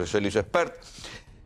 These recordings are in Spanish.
José Luis Expert.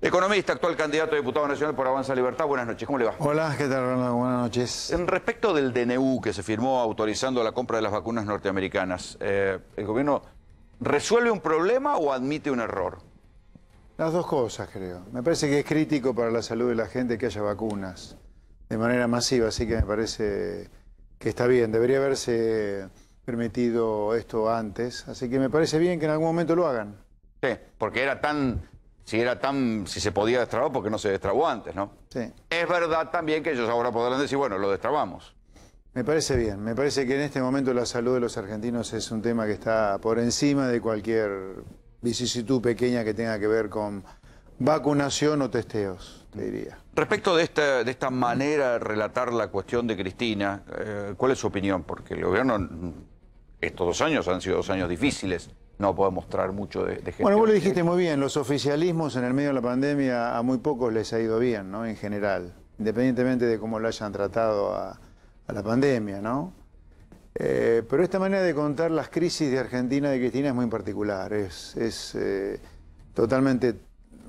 Economista, actual candidato a diputado nacional por Avanza Libertad. Buenas noches, ¿cómo le va? Hola, ¿qué tal, Buenas noches. En respecto del DNU que se firmó autorizando la compra de las vacunas norteamericanas, eh, ¿el gobierno resuelve un problema o admite un error? Las dos cosas, creo. Me parece que es crítico para la salud de la gente que haya vacunas de manera masiva, así que me parece que está bien. Debería haberse permitido esto antes, así que me parece bien que en algún momento lo hagan. Sí, porque era tan, si era tan, si se podía destrabar, porque no se destrabó antes, ¿no? Sí. Es verdad también que ellos ahora podrán decir, bueno, lo destrabamos. Me parece bien, me parece que en este momento la salud de los argentinos es un tema que está por encima de cualquier vicisitud pequeña que tenga que ver con vacunación o testeos, te diría. Respecto de esta, de esta manera de relatar la cuestión de Cristina, eh, ¿cuál es su opinión? Porque el gobierno, estos dos años han sido dos años difíciles no puede mostrar mucho de, de Bueno, vos lo dijiste muy bien, los oficialismos en el medio de la pandemia a muy pocos les ha ido bien, ¿no? En general, independientemente de cómo lo hayan tratado a, la pandemia, ¿no? Eh, pero esta manera de contar las crisis de Argentina de Cristina es muy particular, es, eh, totalmente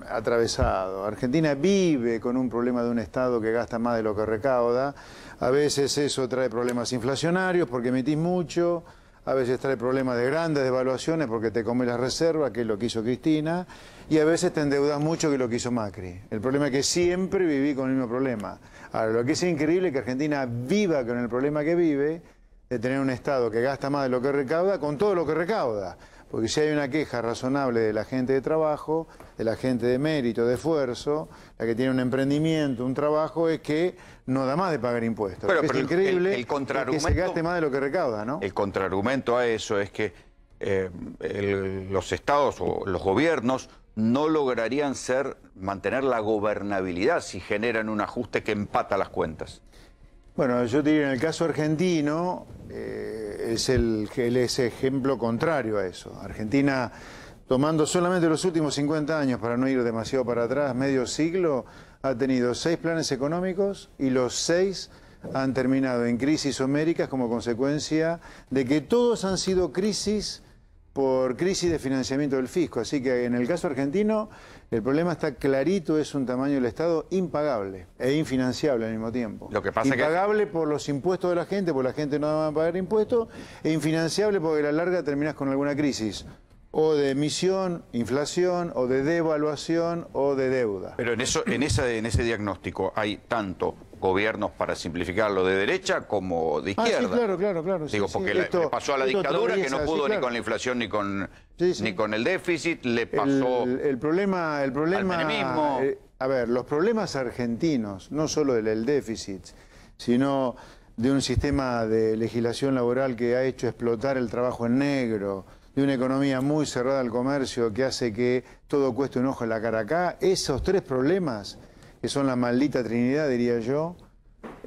atravesado. Argentina vive con un problema de un Estado que gasta más de lo que recauda. A veces eso trae problemas inflacionarios porque emitís mucho a veces trae problemas de grandes devaluaciones porque te come las reservas, que es lo que hizo Cristina, y a veces te endeudas mucho que lo que hizo Macri. El problema es que siempre viví con el mismo problema. Ahora, lo que es increíble es que Argentina viva con el problema que vive de tener un Estado que gasta más de lo que recauda con todo lo que recauda. Porque si hay una queja razonable de la gente de trabajo, de la gente de mérito, de esfuerzo, la que tiene un emprendimiento, un trabajo, es que no da más de pagar impuestos. pero es increíble el, que se gaste más de lo que recauda, ¿no? El contraargumento a eso es que eh, los estados o los gobiernos no lograrían ser mantener la gobernabilidad si generan un ajuste que empata las cuentas. Bueno, yo diría, en el caso argentino, eh, es el, ejemplo contrario a eso. Argentina, tomando solamente los últimos 50 años, para no ir demasiado para atrás, medio siglo, ha tenido seis planes económicos y los seis han terminado en crisis homéricas como consecuencia de que todos han sido crisis por crisis de financiamiento del fisco. Así que en el caso argentino, el problema está clarito, es un tamaño del Estado impagable e infinanciable al mismo tiempo. Lo que pasa impagable por los impuestos de la gente, porque la gente no va a pagar impuestos, e infinanciable porque a la larga terminas con alguna crisis o de emisión, inflación, o de devaluación, o de deuda. Pero en, eso, en ese diagnóstico hay tanto gobiernos, para simplificarlo, de derecha como de ah, izquierda. sí, claro, claro, claro. Digo, porque le, pasó a la dictadura que no pudo ni con la inflación ni con, ni con el déficit, le pasó el, problema, el problema, eh, a ver, los problemas argentinos, no solo del déficit, sino de un sistema de legislación laboral que ha hecho explotar el trabajo en negro, de una economía muy cerrada al comercio que hace que todo cueste un ojo en la cara acá, esos tres problemas que son la maldita Trinidad, diría yo,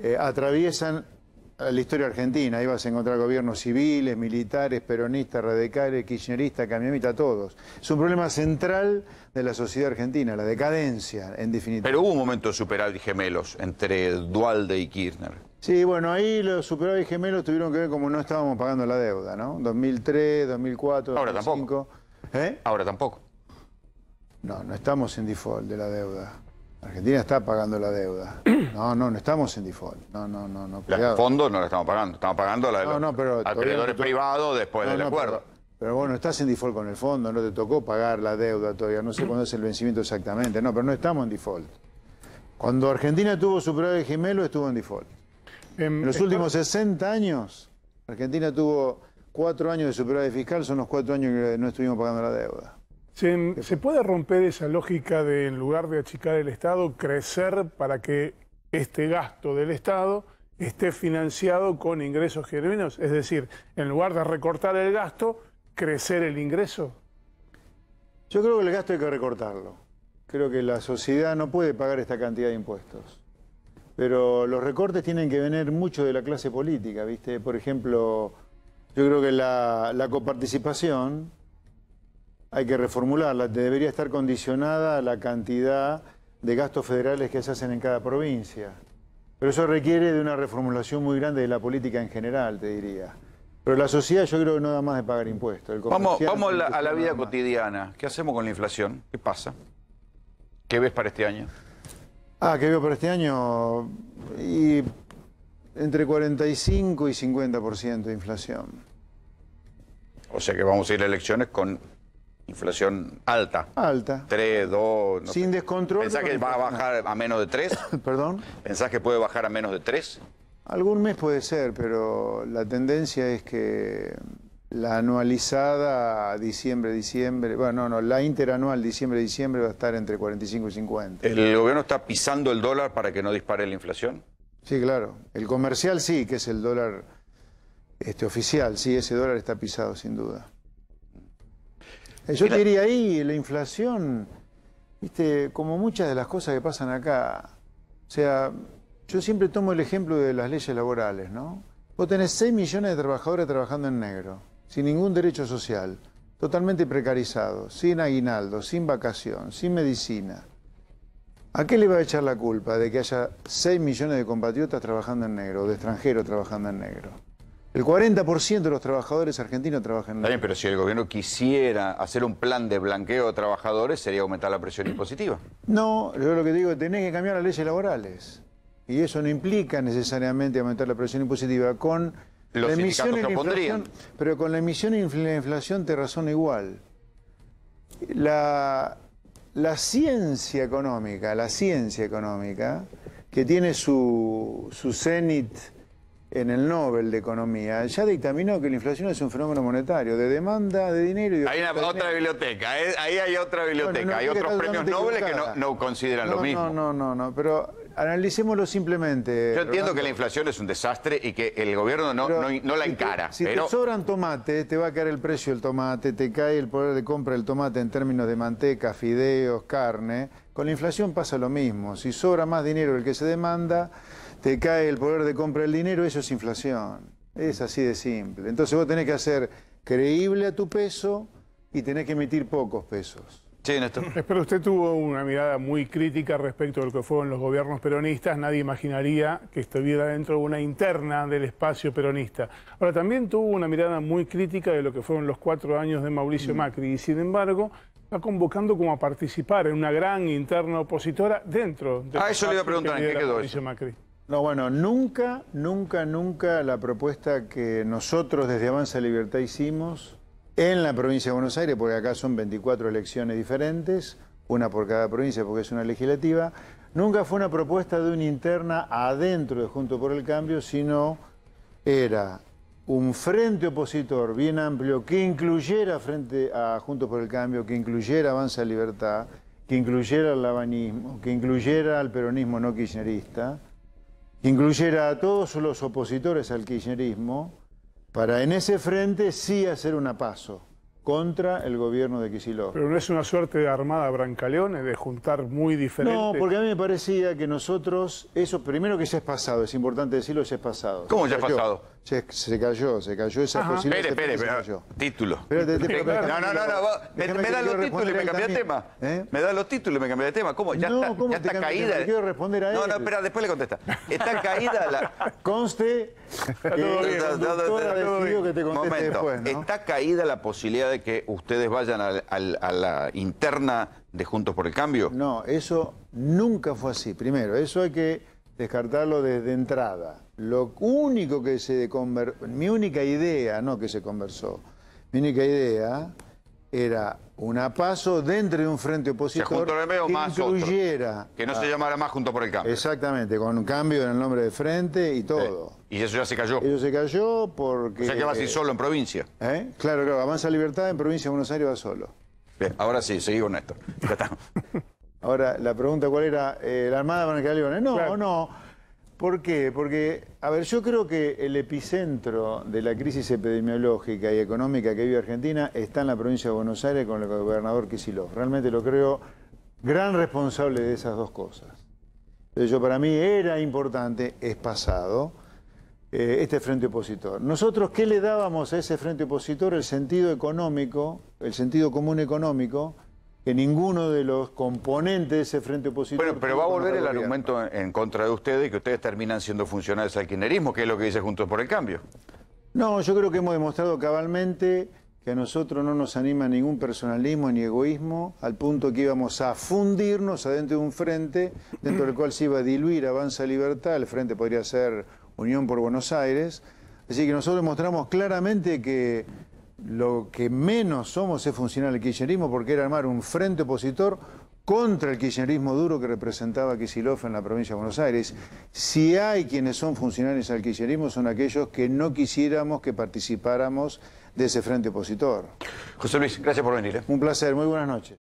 eh, atraviesan la historia argentina. Ahí vas a encontrar gobiernos civiles, militares, peronistas, radicales, kirchneristas, camionistas, todos. Es un problema central de la sociedad argentina, la decadencia, en definitiva. Pero hubo un momento de superávit gemelos entre Dualde y Kirchner. Sí, bueno, ahí los superávit gemelos tuvieron que ver como no estábamos pagando la deuda, ¿no? 2003, 2004, 2005. Ahora tampoco. ¿Eh? Ahora tampoco. No, no estamos en default de la deuda. Argentina está pagando la deuda. No, no, no estamos en default. No, no, no, no. Los fondos no la estamos pagando. Estamos pagando la deuda. no, acreedores privados después del acuerdo. Pero, bueno, estás en default con el fondo, no te tocó pagar la deuda todavía. No sé cuándo es el vencimiento exactamente. No, pero no estamos en default. Cuando Argentina tuvo su de gemelo, estuvo en default. Em, en, los últimos 60 años, Argentina tuvo cuatro años de superávit fiscal, son los cuatro años que no estuvimos pagando la deuda. ¿Se, puede romper esa lógica de, en lugar de achicar el Estado, crecer para que este gasto del Estado esté financiado con ingresos genuinos? Es decir, en lugar de recortar el gasto, crecer el ingreso. Yo creo que el gasto hay que recortarlo. Creo que la sociedad no puede pagar esta cantidad de impuestos. Pero los recortes tienen que venir mucho de la clase política, ¿viste? Por ejemplo, yo creo que la coparticipación hay que reformularla. Debería estar condicionada a la cantidad de gastos federales que se hacen en cada provincia. Pero eso requiere de una reformulación muy grande de la política en general, te diría. Pero la sociedad yo creo que no da más de pagar impuestos. vamos a la vida cotidiana. ¿Qué hacemos con la inflación? ¿Qué pasa? ¿Qué ves para este año? Ah, ¿qué veo para este año? entre 45 y 50% de inflación. O sea que vamos a ir a elecciones con inflación alta. Alta. 3, 2. No Sin descontrol. ¿Pensás que va a bajar a menos de 3? Perdón. ¿Pensás que puede bajar a menos de 3? Algún mes puede ser, pero la tendencia es que la anualizada diciembre-diciembre, bueno, no, no, la interanual diciembre-diciembre va a estar entre 45 y 50. ¿El gobierno está pisando el dólar para que no dispare la inflación? Sí, claro. El comercial sí, que es el dólar este, oficial, sí, ese dólar está pisado sin duda. Eh, yo te diría ahí, la inflación, viste, como muchas de las cosas que pasan acá, o sea, yo siempre tomo el ejemplo de las leyes laborales, ¿no? Vos tenés 6 millones de trabajadores trabajando en negro, sin ningún derecho social, totalmente precarizado, sin aguinaldo, sin vacación, sin medicina. ¿A qué le va a echar la culpa de que haya 6 millones de compatriotas trabajando en negro, de extranjeros trabajando en negro? El 40% de los trabajadores argentinos trabajan en la... Bien, pero si el gobierno quisiera hacer un plan de blanqueo de trabajadores, sería aumentar la presión impositiva. No, yo lo que digo es que tenés que cambiar las leyes laborales. Y eso no implica necesariamente aumentar la presión impositiva. Con los la emisión y inflación, Pero con la emisión y inflación te razona igual. La, la ciencia económica, la ciencia económica, que tiene su, su en el Nobel de Economía, ya dictaminó que la inflación es un fenómeno monetario, de demanda de dinero y Hay otra biblioteca, eh, ahí hay otra biblioteca, hay otros premios nobles que no, consideran lo mismo. No, no, no, no, pero analicémoslo simplemente. Yo entiendo que la inflación es un desastre y que el gobierno no, no, la encara. Si, te, sobran tomate, te va a caer el precio del tomate, te cae el poder de compra del tomate en términos de manteca, fideos, carne. Con la inflación pasa lo mismo. Si sobra más dinero el que se demanda, te cae el poder de compra del dinero, eso es inflación. Es así de simple. Entonces vos tenés que hacer creíble a tu peso y tenés que emitir pocos pesos. Sí, Néstor. Eh, pero usted tuvo una mirada muy crítica respecto de lo que fueron los gobiernos peronistas. Nadie imaginaría que estuviera dentro de una interna del espacio peronista. Ahora, también tuvo una mirada muy crítica de lo que fueron los cuatro años de Mauricio mm. Macri. Y sin embargo, va convocando como a participar en una gran interna opositora dentro de... Ah, eso le iba a preguntar, qué quedó Mauricio Macri. No, bueno, nunca, nunca, nunca la propuesta que nosotros desde Avanza Libertad hicimos en la provincia de Buenos Aires, porque acá son 24 elecciones diferentes, una por cada provincia porque es una legislativa, nunca fue una propuesta de una interna adentro de Junto por el Cambio, sino era un frente opositor bien amplio que incluyera frente a Juntos por el Cambio, que incluyera Avanza Libertad, que incluyera el labanismo, que incluyera al peronismo no kirchnerista, incluyera a todos los opositores al kirchnerismo para en ese frente sí hacer un paso contra el gobierno de Kicillof. Pero no es una suerte de armada Brancaleones, de juntar muy diferentes... No, porque a mí me parecía que nosotros, eso primero que ya es pasado, es importante decirlo, ya es pasado. ¿Cómo ya es pasado? se cayó, se cayó esa posibilidad. Espere, espere, título. no, no, no, no, me, da ¿eh? los títulos y me cambié de tema. Me da los títulos y me cambié de tema. ¿Cómo? Ya está, caída. quiero responder a no, él. No, no, espera, después le contesta. Está caída la. Conste eh, no, no, después. ¿no? Está caída la posibilidad de que ustedes vayan al, a la interna de Juntos por el Cambio. No, eso nunca fue así. Primero, eso hay que descartarlo desde entrada. Lo único que se mi única idea, no que se conversó, mi única idea era un paso dentro de un frente opositor que más que no se llamara más Junto por el Cambio. Exactamente, con un cambio en el nombre de frente y todo. y eso ya se cayó. Eso se cayó porque... O sea que eh, solo en provincia. ¿eh? Claro, claro, Avanza Libertad en provincia de Buenos Aires va solo. Bien, ahora sí, seguimos con esto. ahora, la pregunta cuál era, eh, ¿la Armada van a quedar No, no. ¿Por qué? Porque, a ver, yo creo que el epicentro de la crisis epidemiológica y económica que vive Argentina está en la provincia de Buenos Aires con el gobernador Kicillof. Realmente lo creo gran responsable de esas dos cosas. De hecho, para mí era importante, es pasado, eh, este frente opositor. Nosotros, ¿qué le dábamos a ese frente opositor? El sentido económico, el sentido común económico, que ninguno de los componentes de ese frente opositor... Bueno, pero va a volver el argumento en, contra de ustedes, y que ustedes terminan siendo funcionales al kirchnerismo, que es lo que dice Juntos por el Cambio. No, yo creo que hemos demostrado cabalmente que a nosotros no nos anima ningún personalismo ni egoísmo, al punto que íbamos a fundirnos adentro de un frente, dentro del cual se iba a diluir Avanza Libertad, el frente podría ser Unión por Buenos Aires. Así que nosotros demostramos claramente que lo que menos somos es funcionar al kirchnerismo porque era armar un frente opositor contra el kirchnerismo duro que representaba Kisilov en la provincia de Buenos Aires. Si hay quienes son funcionarios al kirchnerismo son aquellos que no quisiéramos que participáramos de ese frente opositor. José Luis, gracias por venir. ¿eh? Un placer, muy buenas noches.